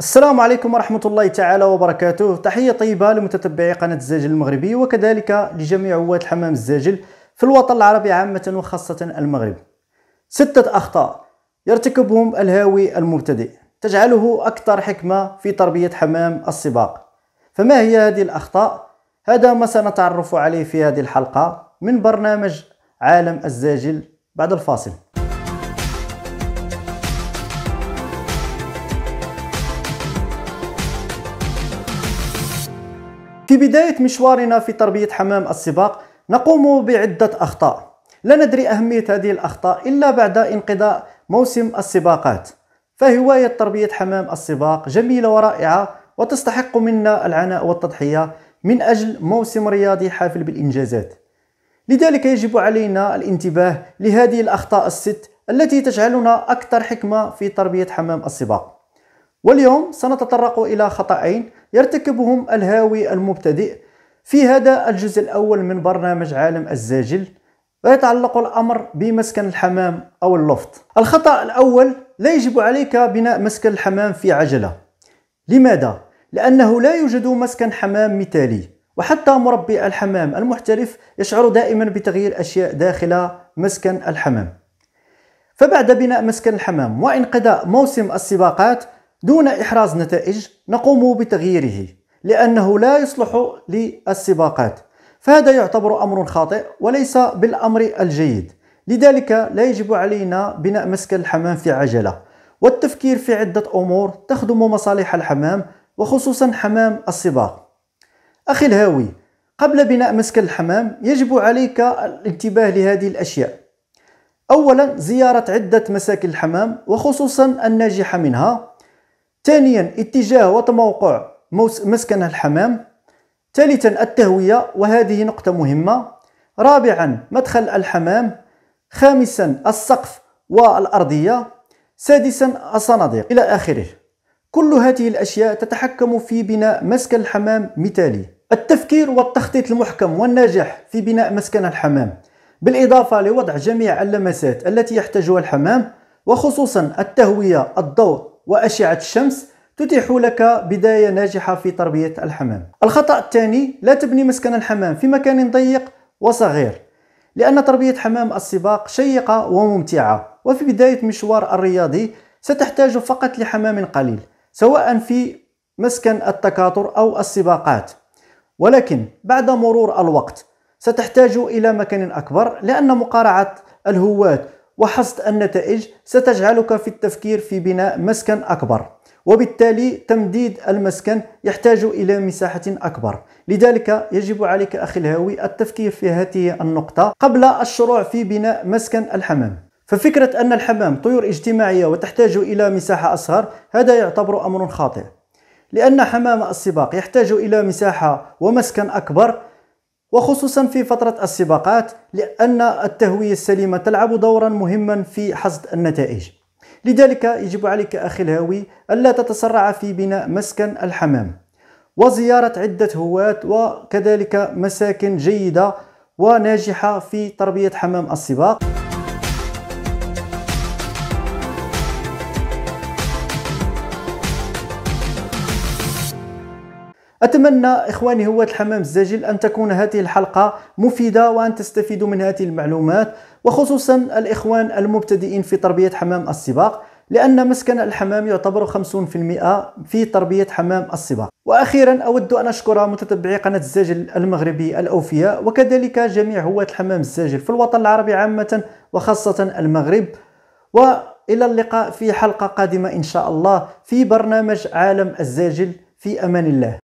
السلام عليكم ورحمة الله تعالى وبركاته تحية طيبة لمتتبعي قناة الزاجل المغربي وكذلك لجميع عواد حمام الزاجل في الوطن العربي عامة وخاصة المغرب ستة أخطاء يرتكبهم الهاوي المبتدئ تجعله أكثر حكمة في تربية حمام السباق فما هي هذه الأخطاء؟ هذا ما سنتعرف عليه في هذه الحلقة من برنامج عالم الزاجل بعد الفاصل في بداية مشوارنا في تربية حمام السباق نقوم بعدة أخطاء لا ندري أهمية هذه الأخطاء إلا بعد انقضاء موسم السباقات فهواية تربية حمام السباق جميلة ورائعة وتستحق منا العناء والتضحية من أجل موسم رياضي حافل بالإنجازات لذلك يجب علينا الانتباه لهذه الأخطاء الست التي تجعلنا أكثر حكمة في تربية حمام السباق واليوم سنتطرق إلى خطأين يرتكبهم الهاوي المبتدئ في هذا الجزء الأول من برنامج عالم الزاجل ويتعلق الأمر بمسكن الحمام أو اللوفت الخطأ الأول لا يجب عليك بناء مسكن الحمام في عجلة لماذا؟ لأنه لا يوجد مسكن حمام مثالي وحتى مربي الحمام المحترف يشعر دائما بتغيير أشياء داخل مسكن الحمام فبعد بناء مسكن الحمام وانقضاء موسم السباقات دون إحراز نتائج نقوم بتغييره لأنه لا يصلح للسباقات فهذا يعتبر أمر خاطئ وليس بالأمر الجيد لذلك لا يجب علينا بناء مسك الحمام في عجلة والتفكير في عدة أمور تخدم مصالح الحمام وخصوصا حمام السباق أخي الهاوي قبل بناء مسك الحمام يجب عليك الانتباه لهذه الأشياء أولا زيارة عدة مساكن الحمام وخصوصا الناجحة منها ثانيا اتجاه وتموقع مسكن الحمام ثالثا التهوية وهذه نقطة مهمة رابعا مدخل الحمام خامسا السقف والأرضية سادسا الصناديق إلى آخره كل هذه الأشياء تتحكم في بناء مسكن الحمام مثالي التفكير والتخطيط المحكم والناجح في بناء مسكن الحمام بالإضافة لوضع جميع اللمسات التي يحتاجها الحمام وخصوصا التهوية الضوء وأشعة الشمس تتيح لك بداية ناجحة في تربية الحمام الخطأ الثاني لا تبني مسكن الحمام في مكان ضيق وصغير لأن تربية حمام السباق شيقة وممتعة وفي بداية مشوار الرياضي ستحتاج فقط لحمام قليل سواء في مسكن التكاثر أو السباقات ولكن بعد مرور الوقت ستحتاج إلى مكان أكبر لأن مقارعة الهواة وحصد النتائج ستجعلك في التفكير في بناء مسكن أكبر وبالتالي تمديد المسكن يحتاج إلى مساحة أكبر لذلك يجب عليك أخي الهاوي التفكير في هذه النقطة قبل الشروع في بناء مسكن الحمام ففكرة أن الحمام طيور اجتماعية وتحتاج إلى مساحة أصغر هذا يعتبر أمر خاطئ لأن حمام السباق يحتاج إلى مساحة ومسكن أكبر وخصوصا في فترة السباقات لأن التهوية السليمة تلعب دورا مهما في حصد النتائج لذلك يجب عليك أخي الهاوي ألا تتسرع في بناء مسكن الحمام وزيارة عدة هواة وكذلك مساكن جيدة وناجحة في تربية حمام السباق أتمنى إخواني هواة الحمام الزاجل أن تكون هذه الحلقة مفيدة وأن تستفيدوا من هذه المعلومات وخصوصا الإخوان المبتدئين في تربية حمام السباق لأن مسكن الحمام يعتبر 50% في تربية حمام السباق وأخيرا أود أن أشكر متتبعي قناة الزاجل المغربي الأوفياء وكذلك جميع هواة الحمام الزاجل في الوطن العربي عامة وخاصة المغرب وإلى اللقاء في حلقة قادمة إن شاء الله في برنامج عالم الزاجل في أمان الله